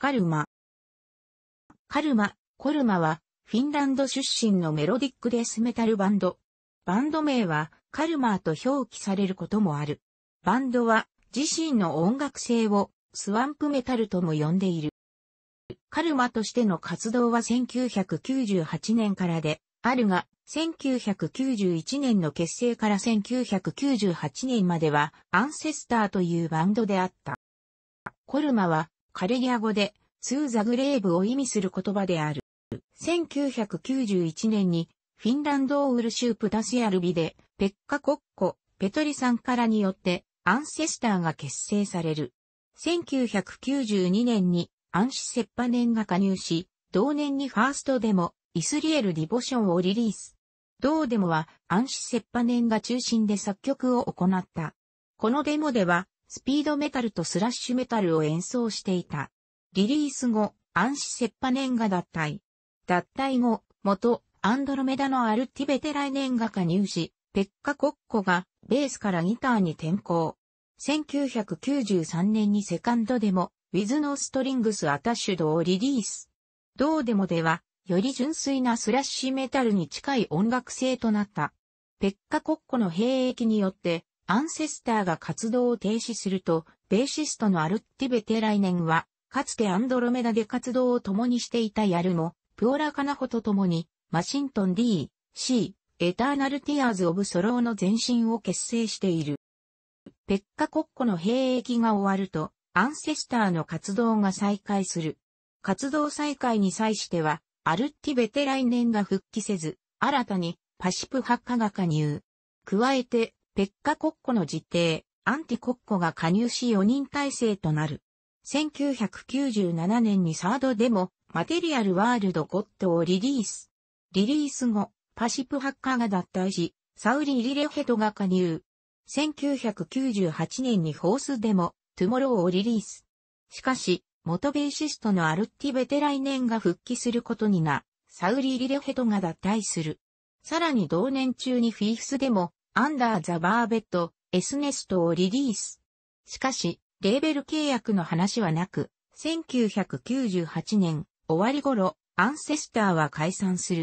カルマ。カルマ、コルマは、フィンランド出身のメロディックデスメタルバンド。バンド名は、カルマーと表記されることもある。バンドは、自身の音楽性を、スワンプメタルとも呼んでいる。カルマとしての活動は1998年からで、あるが、1991年の結成から1998年までは、アンセスターというバンドであった。コルマは、カレリア語で、ツーザグレーブを意味する言葉である。1991年に、フィンランド・ウルシュープ・ダシアルビで、ペッカ・コッコ、ペトリさんからによって、アンセスターが結成される。1992年に、アンシ・セッパネンが加入し、同年にファーストデモ、イスリエル・ディボションをリリース。同デモは、アンシ・セッパネンが中心で作曲を行った。このデモでは、スピードメタルとスラッシュメタルを演奏していた。リリース後、アンシ・セッパネンガ脱退。脱退後、元、アンドロメダのアルティベテライネンガ加入し、ペッカ・コッコが、ベースからギターに転向。1993年にセカンドデモ、With No Strings アタッシュドをリリース。同デモでは、より純粋なスラッシュメタルに近い音楽性となった。ペッカ・コッコの兵役によって、アンセスターが活動を停止すると、ベーシストのアルッティベテ来年は、かつてアンドロメダで活動を共にしていたヤルモ、プオラカナホと共に、マシントン D、C、エターナルティアーズ・オブ・ソローの前身を結成している。ペッカ国庫の兵役が終わると、アンセスターの活動が再開する。活動再開に際しては、アルッティベテ来年が復帰せず、新たにパシプ派カが加入。加えて、ペッカ国庫の実定、アンティ国庫が加入し4人体制となる。1997年にサードでも、マテリアルワールドゴッドをリリース。リリース後、パシプハッカーが脱退し、サウリ・ー・リレヘトが加入。1998年にホースデモ、トゥモローをリリース。しかし、元ベーシストのアルティベテ来年が復帰することにな、サウリ・ー・リレヘトが脱退する。さらに同年中にフィーフスでも、アンダーザ・バーベット、エスネストをリリース。しかし、レーベル契約の話はなく、1998年終わり頃、アンセスターは解散する。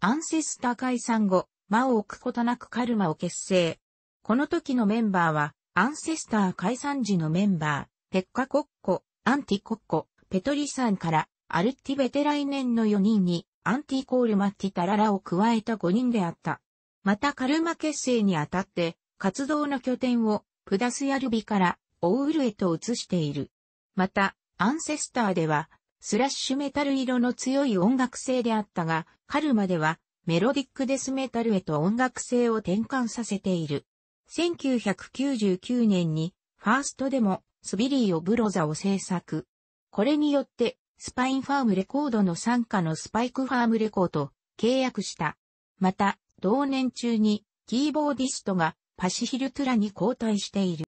アンセスター解散後、間を置くことなくカルマを結成。この時のメンバーは、アンセスター解散時のメンバー、ペッカコッコ、アンティコッコ、ペトリさんから、アルティベテ来年の4人に、アンティコールマッティタララを加えた5人であった。またカルマ結成にあたって、活動の拠点をプダスヤルビからオウルへと移している。また、アンセスターでは、スラッシュメタル色の強い音楽性であったが、カルマではメロディックデスメタルへと音楽性を転換させている。1999年にファーストでもスビリー・オブロザを制作。これによってスパインファームレコードの傘下のスパイクファームレコード契約した。また同年中にキーボーディストがパシヒルトゥラに交代している。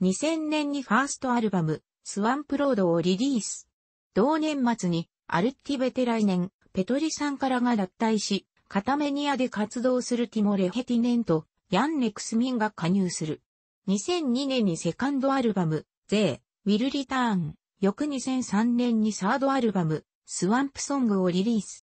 2000年にファーストアルバム、スワンプロードをリリース。同年末にアルティベテ来年、ペトリさんからが脱退し、カタメニアで活動するティモレ・ヘティネンとヤンネクスミンが加入する。2002年にセカンドアルバム、ゼー、ウィル・リターン。翌2003年にサードアルバム、スワンプソングをリリース。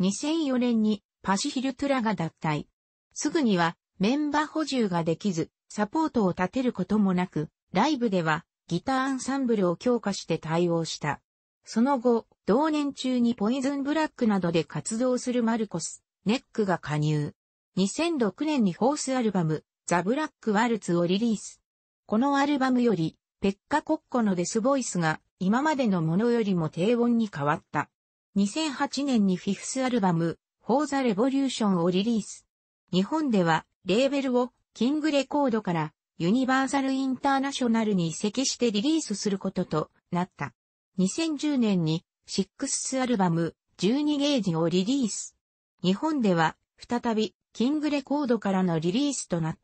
2004年にパシヒルトゥラが脱退。すぐにはメンバー補充ができず、サポートを立てることもなく、ライブではギターアンサンブルを強化して対応した。その後、同年中にポイズンブラックなどで活動するマルコス、ネックが加入。2006年にホースアルバム、ザ・ブラック・ワルツをリリース。このアルバムより、ペッカ・コッコのデスボイスが今までのものよりも低音に変わった。2008年にフィフスアルバム、For the Revolution をリリース。日本では、レーベルを、キングレコードから、ユニバーサルインターナショナルに移籍してリリースすることとなった。2010年に、シックスアルバム、12ゲージをリリース。日本では、再び、キングレコードからのリリースとなっ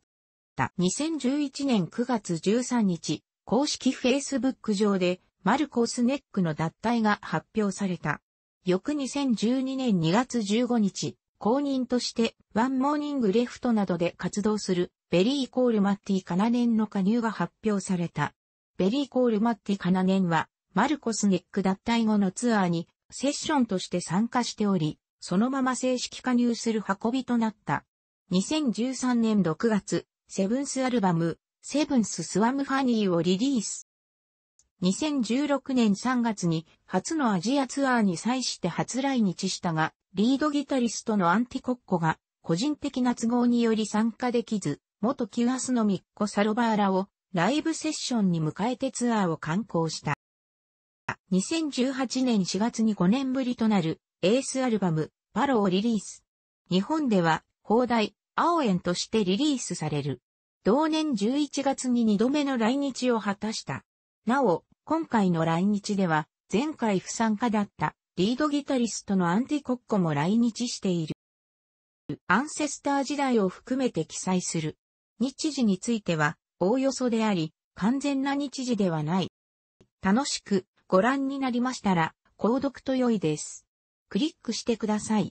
た。2011年9月13日、公式 Facebook 上で、マルコスネックの脱退が発表された。翌2012年2月15日、公認として、ワンモーニングレフトなどで活動する、ベリー・コール・マッティ・カナネンの加入が発表された。ベリー・コール・マッティ・カナネンは、マルコス・ネック脱退後のツアーに、セッションとして参加しており、そのまま正式加入する運びとなった。2013年6月、セブンスアルバム、セブンス・スワム・ファニーをリリース。2016年3月に初のアジアツアーに際して初来日したが、リードギタリストのアンティコッコが個人的な都合により参加できず、元キュアスのミッコ・サロバーラをライブセッションに迎えてツアーを観光した。2018年4月に5年ぶりとなるエースアルバムパロをリリース。日本では放題青園としてリリースされる。同年11月に2度目の来日を果たした。なお、今回の来日では、前回不参加だったリードギタリストのアンティコッコも来日している。アンセスター時代を含めて記載する。日時については、おおよそであり、完全な日時ではない。楽しくご覧になりましたら、購読と良いです。クリックしてください。